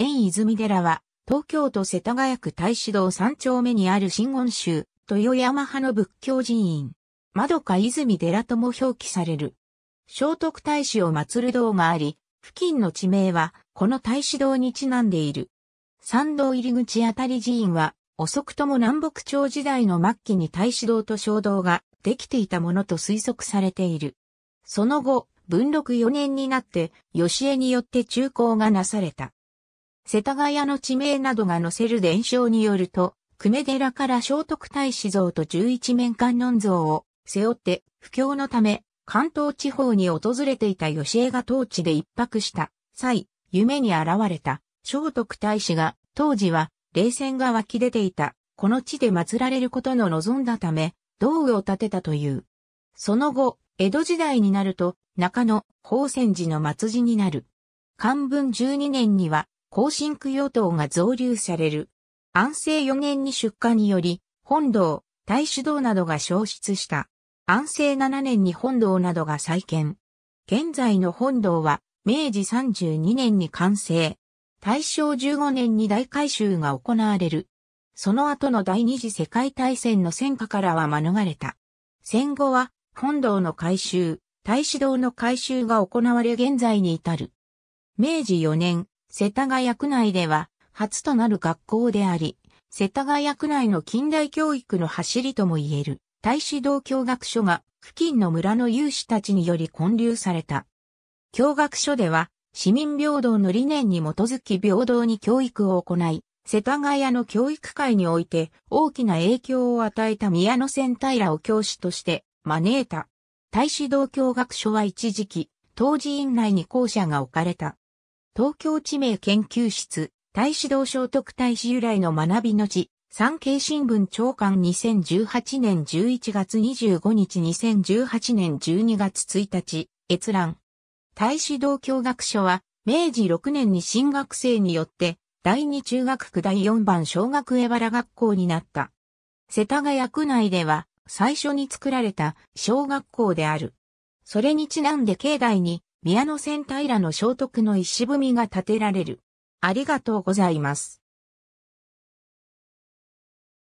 縁泉寺は、東京都世田谷区大志道三丁目にある新言宗、豊山派の仏教寺院。窓か泉寺とも表記される。聖徳太子を祀る堂があり、付近の地名は、この太子堂にちなんでいる。参道入り口あたり寺院は、遅くとも南北朝時代の末期に太子堂と小堂ができていたものと推測されている。その後、文禄4年になって、吉江によって中興がなされた。世田谷の地名などが載せる伝承によると、久米寺から聖徳太子像と十一面観音像を背負って不況のため関東地方に訪れていた吉江が当地で一泊した際、夢に現れた聖徳太子が当時は冷戦が湧き出ていたこの地で祀られることの望んだため道具を建てたという。その後、江戸時代になると中野宝泉寺の末寺になる。漢文12年には後進供養塔が増留される。安政4年に出荷により、本堂、大主堂などが消失した。安政7年に本堂などが再建。現在の本堂は、明治32年に完成。大正15年に大改修が行われる。その後の第二次世界大戦の戦火からは免れた。戦後は、本堂の改修、大使堂の改修が行われ現在に至る。明治4年、世田谷区内では初となる学校であり、世田谷区内の近代教育の走りとも言える、大使堂教学所が付近の村の有志たちにより建立された。教学所では、市民平等の理念に基づき平等に教育を行い、世田谷の教育界において大きな影響を与えた宮野千平を教師として招いた。大使堂教学所は一時期、当時院内に校舎が置かれた。東京地名研究室、大使道聖徳太子由来の学びの地、産経新聞長官2018年11月25日2018年12月1日、閲覧。大使堂教学書は、明治6年に新学生によって、第二中学区第4番小学江原学校になった。世田谷区内では、最初に作られた小学校である。それにちなんで境内に、宮野線平の聖徳の石踏みが建てられる。ありがとうございます。